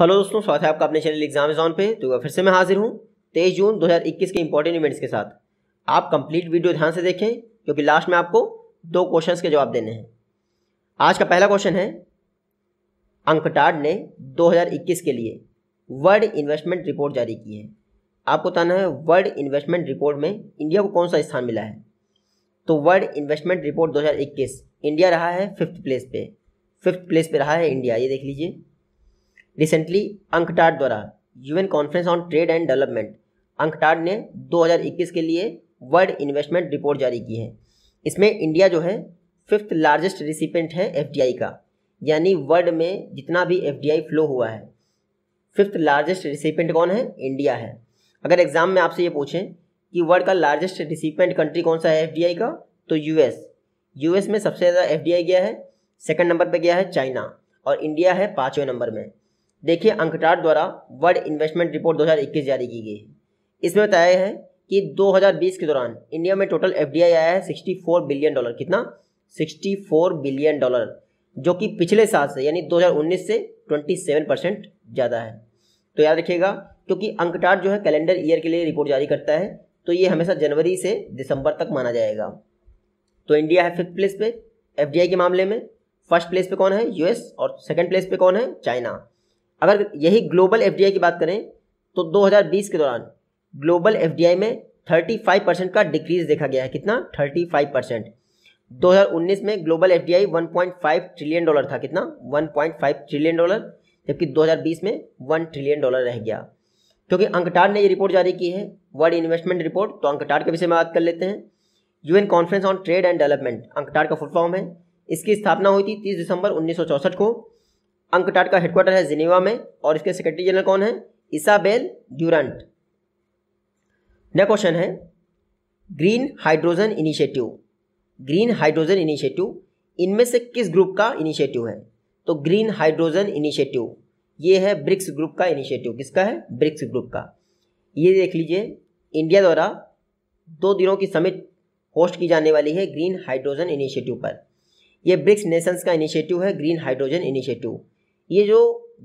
hello दोस्तों स्वागत है आपका अपने चैनल एग्जाम जॉन पे तो फिर से मैं हाजिर हूँ तेईस जून 2021 के इंपॉर्टेंट इवेंट्स के साथ आप कंप्लीट वीडियो ध्यान से देखें क्योंकि लास्ट में आपको दो क्वेश्चंस के जवाब देने हैं आज का पहला क्वेश्चन है अंकटाड ने 2021 के लिए वर्ल्ड इन्वेस्टमेंट रिपोर्ट जारी की है आपको बताना है वर्ल्ड इन्वेस्टमेंट रिपोर्ट में इंडिया को कौन सा स्थान मिला है तो वर्ल्ड इन्वेस्टमेंट रिपोर्ट दो इंडिया रहा है फिफ्थ प्लेस पर फिफ्थ प्लेस पर रहा है इंडिया ये देख लीजिए रिसेंटली अंकटाड द्वारा UN conference on trade and development UNCTAD ने 2021 के लिए वर्ल्ड इन्वेस्टमेंट रिपोर्ट जारी की है इसमें इंडिया जो है फिफ्थ लार्जेस्ट रिसिपेंट है एफ का यानी वर्ल्ड में जितना भी एफ फ्लो हुआ है फिफ्थ लार्जेस्ट रिसिपेंट कौन है इंडिया है अगर एग्ज़ाम में आपसे ये पूछें कि वर्ल्ड का लार्जेस्ट रिसिपेंट कंट्री कौन सा है एफ का तो यू यू एस में सबसे ज़्यादा एफ गया है सेकेंड नंबर पर गया है चाइना और इंडिया है पाँचवें नंबर में देखिए अंकटार द्वारा वर्ल्ड इन्वेस्टमेंट रिपोर्ट 2021 जारी की गई है इसमें बताया है कि 2020 के दौरान इंडिया में टोटल एफ आया है 64 बिलियन डॉलर कितना 64 बिलियन डॉलर जो कि पिछले साल से यानी 2019 से 27 परसेंट ज़्यादा है तो याद रखिएगा क्योंकि अंकटार जो है कैलेंडर ईयर के लिए रिपोर्ट जारी करता है तो ये हमेशा जनवरी से दिसंबर तक माना जाएगा तो इंडिया है फिफ्थ प्लेस पे एफ के मामले में फर्स्ट प्लेस पे कौन है यूएस और सेकंड प्लेस पे कौन है चाइना अगर यही ग्लोबल एफ की बात करें तो 2020 के दौरान ग्लोबल एफ में 35 परसेंट का डिक्रीज देखा गया है कितना 35 परसेंट दो में ग्लोबल एफ 1.5 ट्रिलियन डॉलर था कितना 1.5 ट्रिलियन डॉलर जबकि 2020 में 1 ट्रिलियन डॉलर रह गया क्योंकि अंकटार ने ये रिपोर्ट जारी की है वर्ल्ड इन्वेस्टमेंट रिपोर्ट तो अंकटार के विषय में बात कर लेते हैं UN conference on trade and development UNCTAD का फुल फॉर्म है इसकी स्थापना हुई थी तीस दिसंबर उन्नीस को अंकटाट का हेडक्वार्टर है जिनेवा में और इसके सेक्रेटरी जनरल कौन है इसाबेल ड्यूरंट नेक्स्ट क्वेश्चन है green hydrogen initiative green hydrogen initiative इनमें से किस ग्रुप का इनिशिएटिव है तो ग्रीन हाइड्रोजन इनिशिएटिव ये है ब्रिक्स ग्रुप का इनिशिएटिव किसका है ब्रिक्स ग्रुप का ये देख लीजिए इंडिया द्वारा दो दिनों की समिट होस्ट की जाने वाली है ग्रीन हाइड्रोजन इनिशिएटिव पर यह ब्रिक्स नेशंस का इनिशिएटिव है ग्रीन हाइड्रोजन इनिशिएटिव ये जो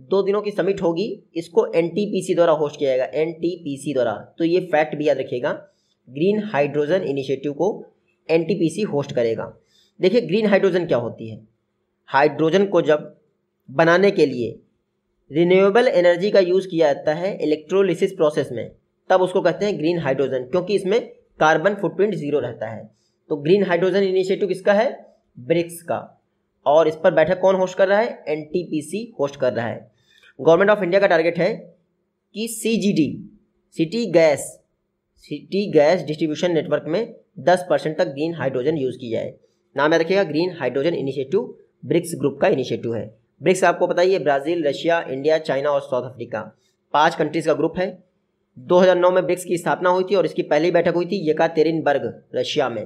दो दिनों की समिट होगी इसको एन द्वारा होस्ट किया जाएगा एन द्वारा तो ये फैक्ट भी याद रखिएगा ग्रीन हाइड्रोजन इनिशिएटिव को एन होस्ट करेगा देखिए ग्रीन हाइड्रोजन क्या होती है हाइड्रोजन को जब बनाने के लिए रिन्यूएबल एनर्जी का यूज़ किया जाता है इलेक्ट्रोलिसिस प्रोसेस में तब उसको कहते हैं ग्रीन हाइड्रोजन क्योंकि इसमें कार्बन फुटप्रिंट जीरो रहता है तो ग्रीन हाइड्रोजन इनिशिएटिव किसका है ब्रिक्स का और इस पर बैठक कौन होस्ट कर रहा है एन होस्ट कर रहा है गवर्नमेंट ऑफ इंडिया का टारगेट है कि C city gas city gas distribution network में 10 परसेंट तक ग्रीन हाइड्रोजन यूज़ की जाए नाम याद रखिएगा green hydrogen initiative BRICS group का इनिशिएटिव है ब्रिक्स आपको पता ही है ब्राज़ील रशिया इंडिया चाइना और साउथ अफ्रीका पांच कंट्रीज़ का ग्रुप है 2009 में ब्रिक्स की स्थापना हुई थी और इसकी पहली बैठक हुई थी येका रशिया में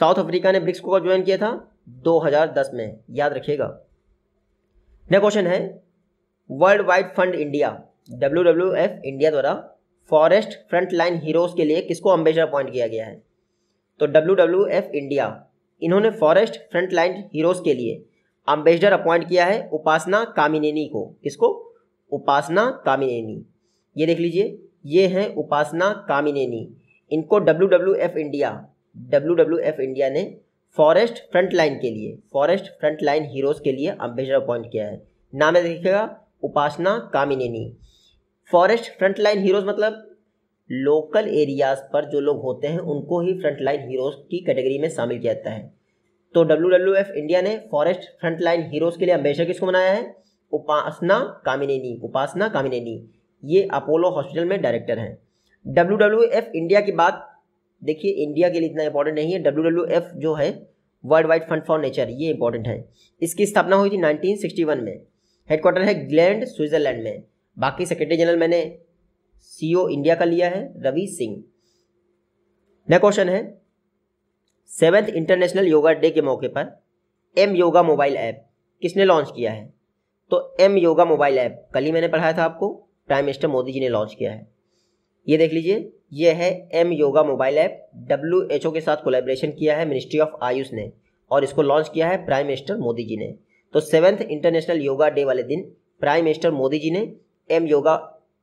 साउथ अफ्रीका ने ब्रिक्स को ज्वाइन किया था 2010 में याद रखिएगा नेक्स्ट क्वेश्चन है World Wide Fund India W W F India द्वारा फॉरेस्ट फ्रंट लाइन हीरोज के लिए किसको अम्बेसडर अपॉइंट किया गया है तो डब्ल्यू डब्ल्यू एफ इंडिया इन्होंने फॉरेस्ट फ्रंट लाइन हीरोज के लिए अम्बेसडर अपॉइंट किया है उपासना कामिनेनी को किसको उपासना कामिनेनी ये देख लीजिए ये हैं उपासना कामिनेनी इनको W W F India W W F India ने फॉरेस्ट फ्रंट लाइन के लिए फॉरेस्ट फ्रंट लाइन हीरोज़ के लिए अम्बेसडर अपॉइंट किया है नाम है देखिएगा Upasana Kamineni forest front line heroes मतलब लोकल एरियाज़ पर जो लोग होते हैं उनको ही फ्रंट लाइन हीरोज़ की कैटेगरी में शामिल किया जाता है तो डब्ल्यू इंडिया ने फॉरेस्ट फ्रंट लाइन हीरोज़ के लिए अम्बेसडर किसको बनाया है उपासना कामिनेनी उपासना कामिनेनी ये अपोलो हॉस्पिटल में डायरेक्टर हैं डब्ल्यू इंडिया की बात देखिए इंडिया के लिए इतना इंपॉर्टेंट नहीं है डब्ल्यू जो है World Wide Fund for Nature ये इंपॉर्टेंट है इसकी स्थापना हुई थी 1961 में हेडक्वार्टर है ग्लैंड स्विट्जरलैंड में बाकी सेक्रेटरी जनरल मैंने सी इंडिया e का लिया है रवि सिंह नेक्स्ट क्वेश्चन है सेवेंथ इंटरनेशनल योगा डे के मौके पर एम योगा मोबाइल ऐप किसने लॉन्च किया है तो एम योगा मोबाइल ऐप कल ही मैंने पढ़ाया था आपको प्राइम मिनिस्टर मोदी जी ने लॉन्च किया है ये देख लीजिए ये है M yoga mobile app W H O के साथ कोलेब्रेशन किया है मिनिस्ट्री ऑफ आयुष ने और इसको लॉन्च किया है प्राइम मिनिस्टर मोदी जी ने तो सेवन्थ इंटरनेशनल योगा डे वाले दिन प्राइम मिनिस्टर मोदी जी ने M yoga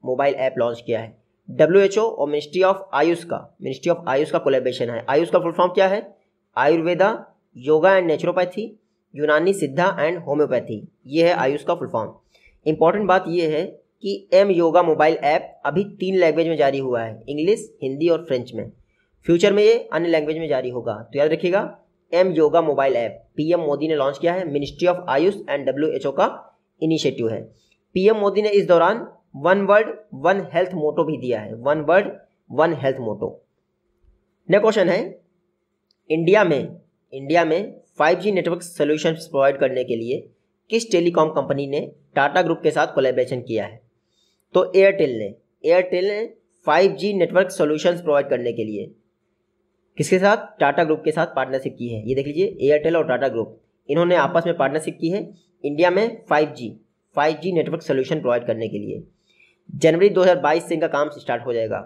mobile app launch किया है डब्ल्यू एच ओ और मिनिस्ट्री ऑफ आयुष का मिनिस्ट्री ऑफ आयुष का कोलेब्रेशन है आयुष का फुल फॉर्म क्या है आयुर्वेदा योगा एंड नेचुरोपैथी यूनानी सिद्धा एंड होम्योपैथी ये है आयुष का फुल फॉर्म इंपॉर्टेंट बात यह है कि एम योगा मोबाइल ऐप अभी तीन लैंग्वेज में जारी हुआ है इंग्लिश हिंदी और फ्रेंच में फ्यूचर में ये अन्य लैंग्वेज में जारी होगा तो याद रखिएगा M yoga mobile app PM Modi ने लॉन्च किया है ministry of AYUSH and W का इनिशिएटिव है पीएम मोदी ने इस दौरान one word one health motto भी दिया है one word one health motto next question है इंडिया में इंडिया में 5G नेटवर्क सोल्यूशन प्रोवाइड करने के लिए किस टेलीकॉम कंपनी ने टाटा ग्रुप के साथ कोलेब्रेशन किया है तो एयरटेल ने एयरटेल ने five G network solution provide करने के लिए किसके साथ टाटा ग्रुप के साथ पार्टनरशिप की है ये देख लीजिए एयरटेल और टाटा ग्रुप इन्होंने आपस में पार्टनरशिप की है इंडिया में five G five G network solution provide करने के लिए जनवरी 2022 से इनका काम स्टार्ट हो जाएगा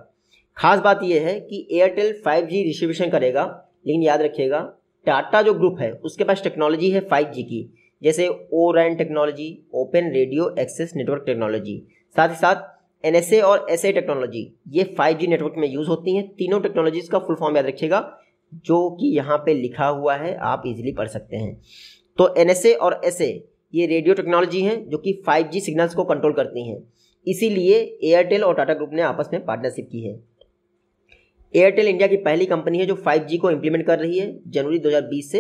खास बात यह है कि एयरटेल 5G डिस्ट्रीब्यूशन करेगा लेकिन याद रखिएगा टाटा जो ग्रुप है उसके पास टेक्नोलॉजी है 5G की जैसे O RAN technology open radio access network technology साथ ही साथ एन और एस टेक्नोलॉजी ये 5G नेटवर्क में यूज़ होती हैं तीनों टेक्नोलॉजीज़ का फुल फॉर्म याद रखिएगा जो कि यहाँ पे लिखा हुआ है आप इजीली पढ़ सकते हैं तो एन और एस ये रेडियो टेक्नोलॉजी हैं जो कि 5G सिग्नल्स को कंट्रोल करती हैं इसीलिए एयरटेल और टाटा ग्रुप ने आपस में पार्टनरशिप की है एयरटेल इंडिया की पहली कंपनी है जो 5G को इम्प्लीमेंट कर रही है जनवरी 2020 से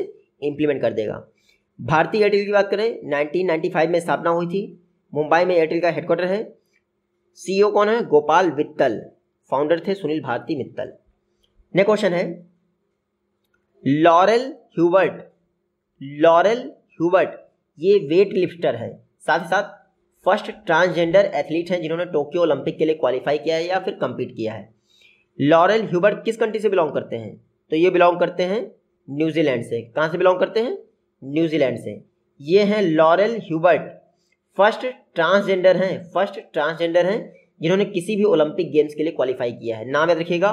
इम्प्लीमेंट कर देगा भारतीय एयरटेल की बात करें नाइनटीन में स्थापना हुई थी मुंबई में एयरटेल का हेडक्वार्टर है सीईओ e कौन है गोपाल वित्तल फाउंडर थे सुनील भारती मित्तल नेक्स्ट क्वेश्चन है लॉरेल ह्यूबर्ट लॉरेल ह्यूबर्ट ये वेट लिफ्टर है साथ ही साथ फर्स्ट ट्रांसजेंडर एथलीट हैं जिन्होंने टोक्यो ओलंपिक के लिए क्वालिफाई किया है या फिर कम्पीट किया है लॉरेल ह्यूबर्ट किस कंट्री से बिलोंग करते हैं तो ये बिलोंग करते हैं न्यूजीलैंड से कहाँ से बिलोंग करते हैं न्यूजीलैंड से ये हैं लॉरेल ह्यूबर्ट फर्स्ट ट्रांसजेंडर हैं फर्स्ट ट्रांसजेंडर हैं जिन्होंने किसी भी ओलंपिक गेम्स के लिए क्वालिफाई किया है नाम याद रखिएगा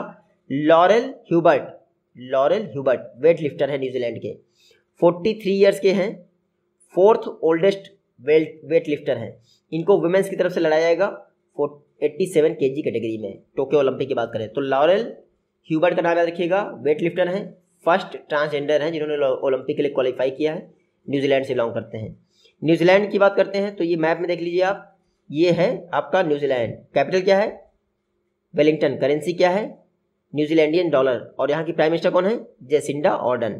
Laurel Hubbard Laurel Hubbard weight lifter है न्यूजीलैंड के 43 ईयर्स के हैं fourth oldest world weight lifter हैं इनको वुमेंस की तरफ से लड़ाया जाएगा eighty seven K G category में टोक्यो ओलंपिक की बात करें तो लॉरेल ह्यूबर्ट का नाम याद रखिएगा वेट लिफ्टर हैं फर्स्ट ट्रांसजेंडर हैं जिन्होंने ओलंपिक के लिए क्वालिफाई किया है न्यूजीलैंड से बिलोंग करते हैं न्यूजीलैंड की बात करते हैं तो ये मैप में देख लीजिए आप ये है आपका न्यूजीलैंड कैपिटल क्या है वेलिंगटन करेंसी क्या है न्यूजीलैंडियन डॉलर और यहाँ की प्राइम मिनिस्टर कौन है जेसिंडा ऑर्डन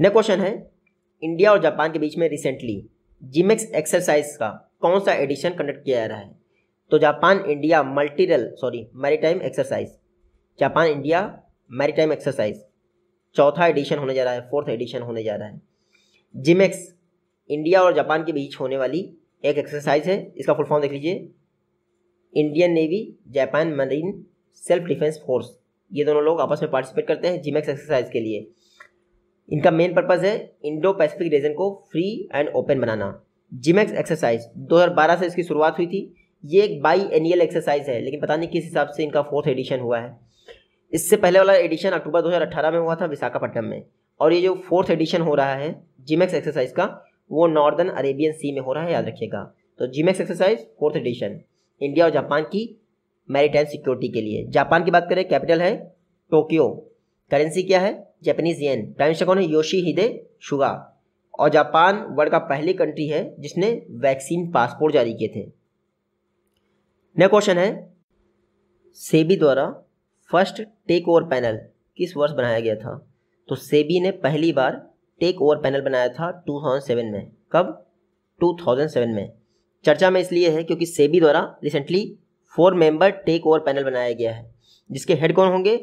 नेक्स्ट क्वेश्चन है इंडिया और जापान के बीच में रिसेंटली जिमेक्स एक्सरसाइज का कौन सा एडिशन कंडक्ट किया जा रहा है तो जापान इंडिया मल्टीरल sorry maritime exercise Japan India maritime exercise चौथा एडिशन होने जा रहा है फोर्थ एडिशन होने जा रहा है जिमेक्स इंडिया और जापान के बीच होने वाली एक एक्सरसाइज है इसका फुल फॉर्म देख लीजिए Indian navy Japan marine self defence force ये दोनों लोग आपस में पार्टिसिपेट करते हैं जिमेक्स एक्सरसाइज के लिए इनका मेन पर्पज़ है इंडो पैसिफिक रीजन को फ्री एंड ओपन बनाना जिमेक्स एक्सरसाइज 2012 से इसकी शुरुआत हुई थी ये एक बाई एनियल एक्सरसाइज है लेकिन पता नहीं किस हिसाब से इनका फोर्थ एडिशन हुआ है इससे पहले वाला एडिशन अक्टूबर 2018 में हुआ था विशाखापट्टनम में और ये जो फोर्थ एडिशन हो रहा है जिमेक्स एक्सरसाइज का वो नॉर्दर्न अरेबियन सी में हो रहा है याद रखिएगा तो JIMEX exercise fourth edition India और जापान की मैरिटाइम सिक्योरिटी के लिए जापान की बात करें कैपिटल है टोक्यो करेंसी क्या है जैपनीज येन प्राइम मिनिस्टर कौन है योशी हिदे शुगा और जापान वर्ल्ड का पहली कंट्री है जिसने वैक्सीन पासपोर्ट जारी किए थे नेक्स्ट क्वेश्चन है सेबी द्वारा फर्स्ट टेक ओवर पैनल किस वर्ष बनाया गया था तो सेबी ने पहली बार टेक ओवर पैनल बनाया था 2007 में कब 2007 में चर्चा में इसलिए है क्योंकि सेबी द्वारा recently four member takeover panel बनाया गया है जिसके हेड कौन होंगे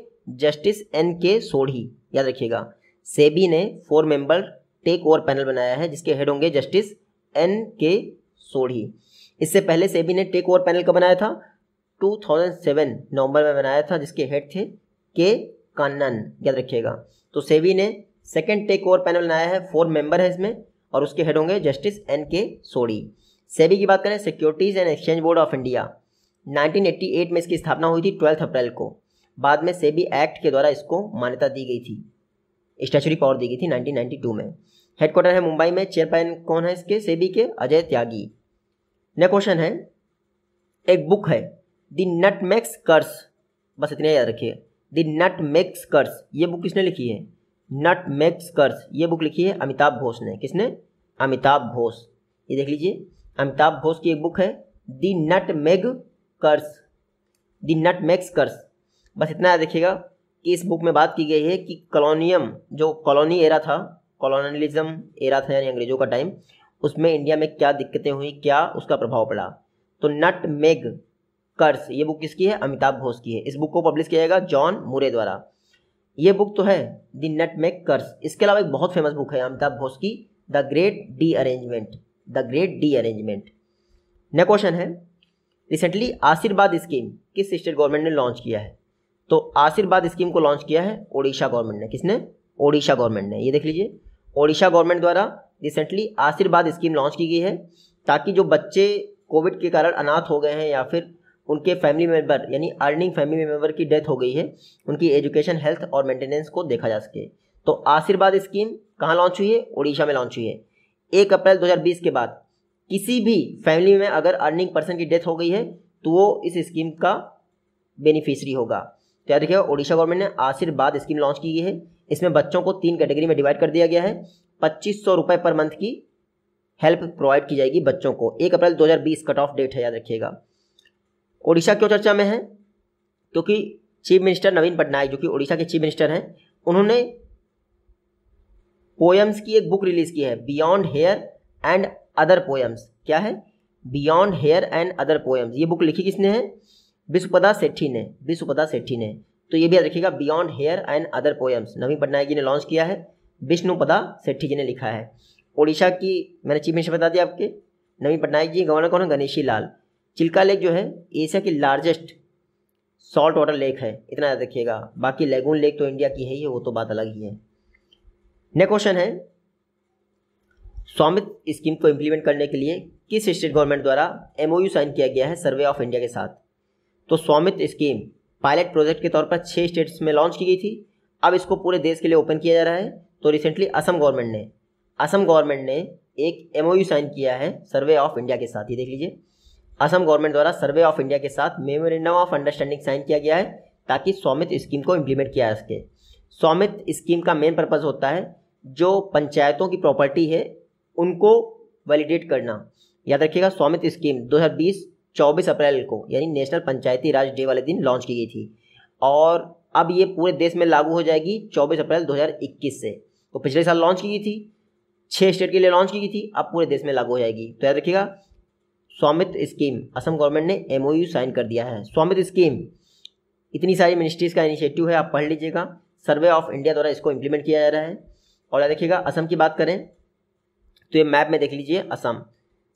जस्टिस एन के सोढ़ी याद रखिएगा सेबी ने four member takeover panel बनाया है जिसके हेड होंगे जस्टिस एन के सोढ़ी इससे पहले सेबी ने टेक ओवर पैनल कब बनाया था 2007 नवंबर में बनाया था जिसके हेड थे के कानन याद रखिएगा तो सेबी ने सेकेंड टेक ओवर पैनल बनाया है फोर मेंबर है इसमें और उसके हेड होंगे जस्टिस एन के सोडी सेबी की बात करें securities and exchange board of India 1988 में इसकी स्थापना हुई थी ट्वेल्थ अप्रैल को बाद में सेबी एक्ट के द्वारा इसको मान्यता दी गई थी स्टैचुरी पावर दी गई थी 1992 में हेडक्वार्टर है मुंबई में चेयरमैन कौन है इसके सेबी के अजय त्यागी नेक्स्ट क्वेश्चन है एक बुक है द नट मैक्स कर्स बस इतना याद रखिए दी नट मैक्स कर्स ये बुक किसने लिखी है नट मेक्स कर्स ये बुक लिखी है अमिताभ घोष ने किसने अमिताभ घोष ये देख लीजिए अमिताभ घोष की एक बुक है दी नट मेग कर्स दी नट मेक्स कर्स बस इतना याद रखिएगा कि इस बुक में बात की गई है कि कॉलोनियम जो कॉलोनी एरा था कॉलोनलिज्म एरा था यानी अंग्रेजों का टाइम उसमें इंडिया में क्या दिक्कतें हुई क्या उसका प्रभाव पड़ा तो नट मेग कर्स ये बुक किसकी है अमिताभ घोष की है इस बुक को पब्लिश किया जाएगा जॉन मुरे द्वारा ये बुक तो है दी नट मेक कर्स इसके अलावा एक बहुत फेमस बुक है अमिताभ घोष की the great derangement the great derangement next question है रिसेंटली आशीर्वाद स्कीम किस स्टेट गवर्नमेंट ने लॉन्च किया है तो आशीर्वाद स्कीम को लॉन्च किया है ओडिशा गवर्नमेंट ने किसने ओडिशा गवर्नमेंट ने ये देख लीजिए ओडिशा गवर्नमेंट द्वारा रिसेंटली आशीर्वाद स्कीम लॉन्च की गई है ताकि जो बच्चे कोविड के कारण अनाथ हो गए हैं या फिर उनके फैमिली मेंबर यानी अर्निंग फैमिली मेंबर की डेथ हो गई है उनकी एजुकेशन हेल्थ और मेंटेनेंस को देखा जा सके तो आशीर्वाद स्कीम कहाँ लॉन्च हुई है उड़ीसा में लॉन्च हुई है एक अप्रैल 2020 के बाद किसी भी फैमिली में अगर अर्निंग पर्सन की डेथ हो गई है तो वो इस स्कीम का बेनिफिशरी होगा तो याद रखिएगा उड़ीसा गवर्नमेंट ने आशीर्वाद स्कीम लॉन्च की है इसमें बच्चों को तीन कैटेगरी में डिवाइड कर दिया गया है पच्चीस सौ पर मंथ की हेल्प प्रोवाइड की जाएगी बच्चों को एक अप्रैल 2020 कट ऑफ डेट है याद रखिएगा ओडिशा क्यों चर्चा में है क्योंकि चीफ मिनिस्टर नवीन पटनायक जो कि ओडिशा के चीफ मिनिस्टर हैं उन्होंने पोएम्स की एक बुक रिलीज की है beyond here and other poems क्या है beyond here and other poems ये बुक लिखी किसने है विश्वपदा सेठी ने विश्वपदा सेठी ने तो ये भी याद रखिएगा beyond here and other poems Naveen Patnaik ji ने लॉन्च किया है विष्णुपदा सेठी जी ने लिखा है ओडिशा की मैंने चीफ मिनिस्टर बता दिया आपके नवीन पटनायक जी गवर्नर कौन है गणेशी लाल चिल्का लेक जो है एशिया की लार्जेस्ट सॉल्ट वाटर लेक है इतना याद रखिएगा बाकी लेगून लेक तो इंडिया की है ही वो तो बात अलग ही है नेक्स्ट क्वेश्चन है स्वामित्व स्कीम को इम्प्लीमेंट करने के लिए किस स्टेट गवर्नमेंट द्वारा एमओयू साइन किया गया है सर्वे ऑफ इंडिया के साथ तो स्वामित्व स्कीम पायलट प्रोजेक्ट के तौर पर छः स्टेट्स में लॉन्च की गई थी अब इसको पूरे देश के लिए ओपन किया जा रहा है तो रिसेंटली असम गवर्नमेंट ने असम गवर्नमेंट ने एक एमओयू साइन किया है सर्वे ऑफ इंडिया के साथ ही देख लीजिए असम गवर्नमेंट द्वारा सर्वे ऑफ इंडिया के साथ मेमोरेंडम ऑफ अंडरस्टैंडिंग साइन किया गया है ताकि स्वामित्व स्कीम को इम्प्लीमेंट किया जा सके स्वामित्व स्कीम का मेन पर्पज़ होता है जो पंचायतों की प्रॉपर्टी है उनको वैलिडेट करना याद रखिएगा स्वामित्व स्कीम 2020 24 अप्रैल को यानी नेशनल पंचायती राज डे वाले दिन लॉन्च की गई थी और अब ये पूरे देश में लागू हो जाएगी 24 अप्रैल 2021 से तो पिछले साल लॉन्च की गई थी छः स्टेट के लिए लॉन्च की गई थी अब पूरे देश में लागू हो जाएगी तो याद रखिएगा स्वामित्व स्कीम असम गवर्नमेंट ने एम साइन कर दिया है स्वामित्व स्कीम इतनी सारी मिनिस्ट्रीज का इनिशिएटिव है आप पढ़ लीजिएगा सर्वे ऑफ इंडिया द्वारा इसको इम्प्लीमेंट किया जा रहा है और यहाँ देखिएगा असम की बात करें तो ये मैप में देख लीजिए असम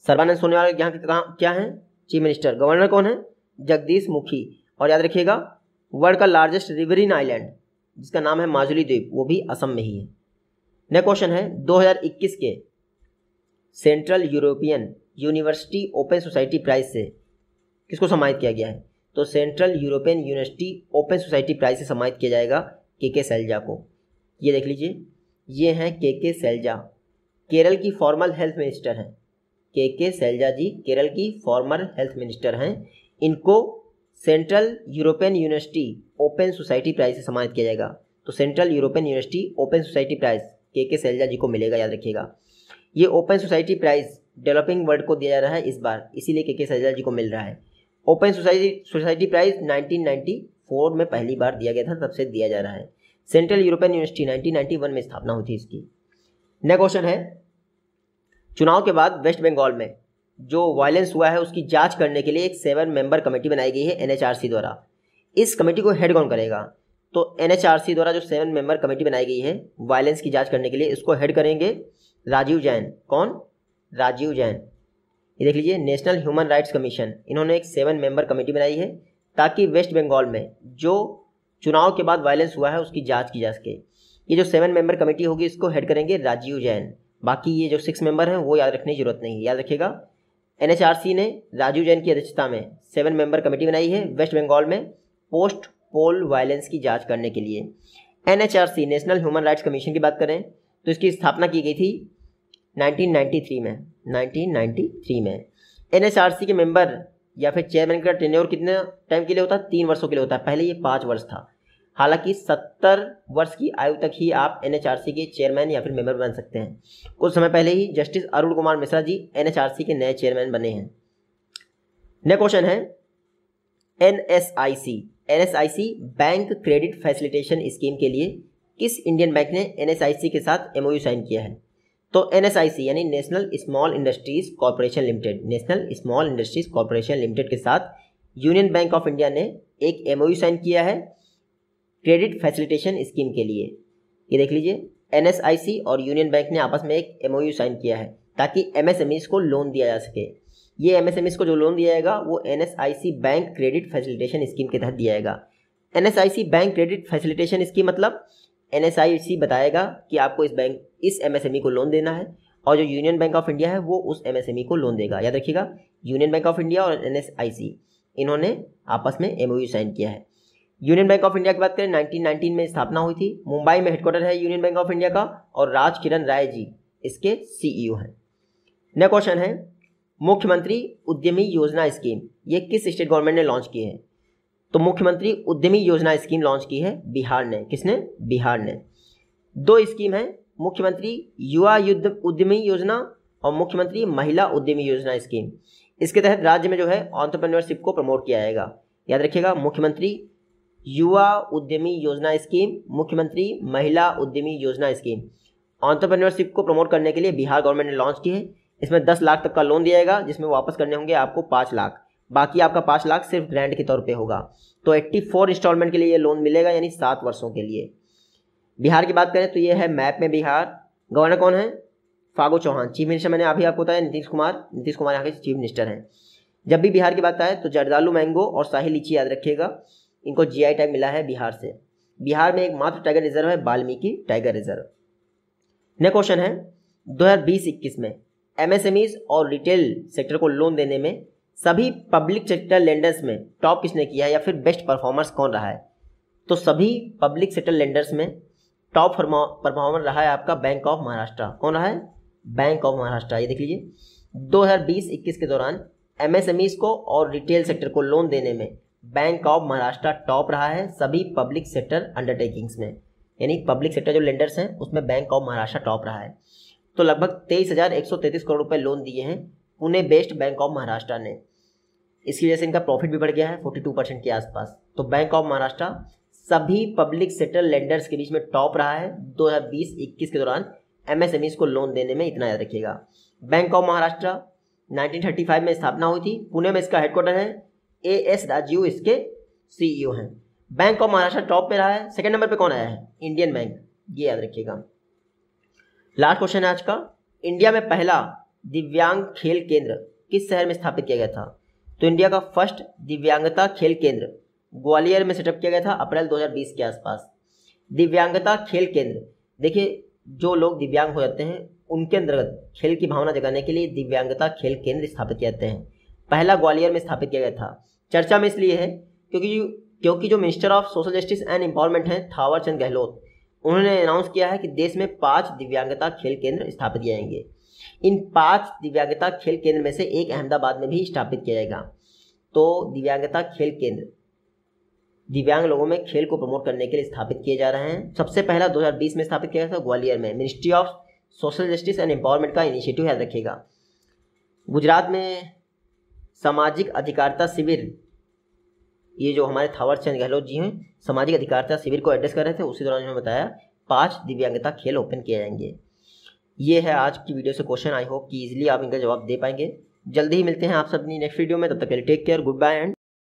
सर्बानंद सोनोवाल यहाँ के क्या है चीफ मिनिस्टर गवर्नर कौन है जगदीश मुखी और याद रखिएगा वर्ल्ड का लार्जेस्ट इन आइलैंड जिसका नाम है माजुली द्वीप वो भी असम में ही है नेक्स्ट क्वेश्चन है 2021 के central European university open society prize से किसको सम्मानित किया गया है तो central European university open society prize से सम्मानित किया जाएगा के के सैलजा को ये देख लीजिए ये हैं के के सैलजा केरल की फॉर्मल हेल्थ मिनिस्टर हैं के के सैलजा जी केरल की फॉर्मर हेल्थ मिनिस्टर हैं इनको central European university open society prize से सम्मानित किया जाएगा तो central European university open society prize K K Shailaja ji को मिलेगा याद रखिएगा ये open society prize developing world को दिया जा रहा है इस बार इसीलिए के के सजरा जी को मिल रहा है ओपन सोसाइटी सोसाइटी प्राइज 1994 में पहली बार दिया गया था तब से दिया जा रहा है सेंट्रल यूरोपियन यूनिवर्सिटी 1991 में स्थापना हुई थी इसकी नेक्स्ट क्वेश्चन है चुनाव के बाद वेस्ट बंगाल में जो वायलेंस हुआ है उसकी जांच करने के लिए एक सेवन मेंबर कमेटी बनाई गई है एनएचआरसी द्वारा इस कमेटी को हेड कौन करेगा तो एनएचआरसी द्वारा जो सेवन मेंबर कमेटी बनाई गई है वायलेंस की जांच करने के लिए इसको हेड करेंगे राजीव जैन कौन राजीव जैन ये देख लीजिए नेशनल ह्यूमन राइट्स कमीशन इन्होंने एक सेवन मेंबर कमेटी बनाई है ताकि वेस्ट बंगाल में जो चुनाव के बाद वायलेंस हुआ है उसकी जांच की जा सके ये जो सेवन मेंबर कमेटी होगी इसको हेड करेंगे राजीव जैन बाकी ये जो सिक्स मेंबर हैं वो याद रखने की जरूरत नहीं याद रखिएगा एन ने राजीव जैन की अध्यक्षता में सेवन मेंबर कमेटी बनाई है वेस्ट बंगाल में पोस्ट पोल वायलेंस की जांच करने के लिए N national human rights commission की बात करें तो इसकी स्थापना की गई थी 1993 में 1993 में एनएसआरसी के मेंबर या फिर चेयरमैन का टेन्योर कितने टाइम के लिए होता है तीन वर्षों के लिए होता है पहले ये पाँच वर्ष था हालांकि सत्तर वर्ष की आयु तक ही आप एन के चेयरमैन या फिर मेंबर बन सकते हैं कुछ समय पहले ही जस्टिस अरुण कुमार मिश्रा जी एन के नए चेयरमैन बने हैं नेक्स्ट क्वेश्चन है N N bank credit facilitation scheme के लिए किस इंडियन बैंक ने एन के साथ एमओयू साइन किया है तो एन यानी national small industries corporation limited national small industries corporation limited के साथ यूनियन बैंक ऑफ इंडिया ने एक यू साइन किया है क्रेडिट फैसिलिटेशन स्कीम के लिए ये देख लीजिए एन और यूनियन बैंक ने आपस में एक यू साइन किया है ताकि एमएसएमईज को लोन दिया जा सके ये एमएसएमईज को जो लोन दिया जाएगा वो N bank credit facilitation scheme के तहत दिया जाएगा N bank credit facilitation scheme मतलब एन बताएगा कि आपको इस बैंक इस एमएसएमई e को लोन देना है और जो यूनियन बैंक ऑफ इंडिया है वो उस एमएसएमई e को लोन देगा याद रखिएगा यूनियन बैंक ऑफ इंडिया और एन इन्होंने आपस में एम साइन किया है यूनियन बैंक ऑफ इंडिया की बात करें 1919 में स्थापना हुई थी मुंबई में हेडक्वार्टर है यूनियन बैंक ऑफ इंडिया का और राज किरण राय जी इसके सीईओ e हैं नेक्स्ट क्वेश्चन है मुख्यमंत्री उद्यमी योजना स्कीम ये किस स्टेट गवर्नमेंट ने लॉन्च की है तो मुख्यमंत्री उद्यमी योजना स्कीम लॉन्च की है बिहार ने किसने बिहार ने दो स्कीम है मुख्यमंत्री युवा युद्ध उद्यमी योजना और मुख्यमंत्री महिला उद्यमी योजना स्कीम इसके तहत राज्य में जो है ऑन्टरप्रेन्योरशिप को प्रमोट किया जाएगा याद रखिएगा मुख्यमंत्री युवा उद्यमी योजना स्कीम मुख्यमंत्री महिला उद्यमी योजना स्कीम ऑन्टरप्रेन्योरशिप को प्रमोट करने के लिए बिहार गवर्नमेंट ने लॉन्च की है इसमें दस लाख तक का लोन दिया जाएगा जिसमें वापस करने होंगे आपको पाँच लाख बाकी आपका पाँच लाख सिर्फ ग्रैंड के तौर पे होगा तो एट्टी फोर इंस्टॉलमेंट के लिए ये लोन मिलेगा यानी सात वर्षों के लिए बिहार की बात करें तो ये है मैप में बिहार गवर्नर कौन है फागो चौहान चीफ मिनिस्टर मैंने अभी आपको बताया नीतीश कुमार नीतीश कुमार यहाँ के चीफ मिनिस्टर हैं जब भी बिहार की बात आए तो जर्दालू मैंगो और शाही लीची याद रखिएगा इनको जीआई टैग मिला है बिहार से बिहार में एक मात्र टाइगर रिजर्व है Valmiki tiger reserve next question है 2020 में एमएसएमईज और रिटेल सेक्टर को लोन देने में सभी पब्लिक सेक्टर लेंडर्स में टॉप किसने किया है या फिर बेस्ट परफॉर्मर्स कौन रहा है तो सभी पब्लिक सेक्टर लेंडर्स में टॉप परफॉर्मर रहा है आपका बैंक ऑफ महाराष्ट्र कौन रहा है बैंक ऑफ महाराष्ट्र ये देख लीजिए 2020-21 के दौरान एम को और रिटेल सेक्टर को लोन देने में बैंक ऑफ महाराष्ट्र टॉप रहा है सभी पब्लिक सेक्टर अंडरटेकिंग्स में यानी पब्लिक सेक्टर जो लेंडर्स हैं उसमें बैंक ऑफ महाराष्ट्र टॉप रहा है तो लगभग तेईस हज़ार एक सौ तैंतीस करोड़ रुपए लोन दिए हैं Pune based bank of Maharashtra ने इसकी वजह से इनका प्रॉफिट भी बढ़ गया है फोर्टी परसेंट के आसपास तो बैंक ऑफ महाराष्ट्र सभी पब्लिक सेक्टर लेंडर्स के बीच में टॉप रहा है 2020-21 के दौरान एमएसएमईज e को लोन देने में इतना याद रखिएगा बैंक ऑफ महाराष्ट्र 1935 में स्थापना हुई थी पुणे में इसका हेडक्वार्टर है ए एस राजीव इसके सीईओ e हैं बैंक ऑफ महाराष्ट्र टॉप पे रहा है सेकंड नंबर पे कौन आया है इंडियन बैंक ये याद रखिएगा लास्ट क्वेश्चन है आज का इंडिया में पहला दिव्यांग खेल केंद्र किस शहर में स्थापित किया गया था तो इंडिया का फर्स्ट दिव्यांगता खेल केंद्र ग्वालियर में सेटअप किया गया था अप्रैल 2020 के आसपास दिव्यांगता खेल केंद्र देखिए जो लोग दिव्यांग हो जाते हैं उनके अंतर्गत खेल की भावना जगाने के लिए दिव्यांगता खेल केंद्र स्थापित किए जाते हैं पहला ग्वालियर में स्थापित किया गया था चर्चा में इसलिए है क्योंकि क्योंकि जो minister of social justice and empowerment हैं थावर चंद गहलोत उन्होंने अनाउंस किया है कि देश में पाँच दिव्यांगता खेल केंद्र स्थापित किए जाएंगे इन पाँच दिव्यांगता खेल केंद्र में से एक अहमदाबाद में भी स्थापित किया जाएगा तो दिव्यांगता खेल केंद्र दिव्यांग लोगों में खेल को प्रमोट करने के लिए स्थापित किए जा रहे हैं सबसे पहला 2020 में स्थापित किया गया था ग्वालियर में ministry of social justice and empowerment का इनिशिएटिव याद रखेगा गुजरात में सामाजिक अधिकारिता शिविर ये जो हमारे थावर चंद गहलोत जी हैं सामाजिक अधिकारिता शिविर को एड्रेस कर रहे थे उसी दौरान उन्होंने बताया पाँच दिव्यांगता खेल ओपन किए जाएंगे ये है आज की वीडियो से क्वेश्चन आई होप कि इजिली आप इनका जवाब दे पाएंगे जल्दी ही मिलते हैं आप सब अपनी नेक्स्ट वीडियो में तब तक के लिए take care good bye and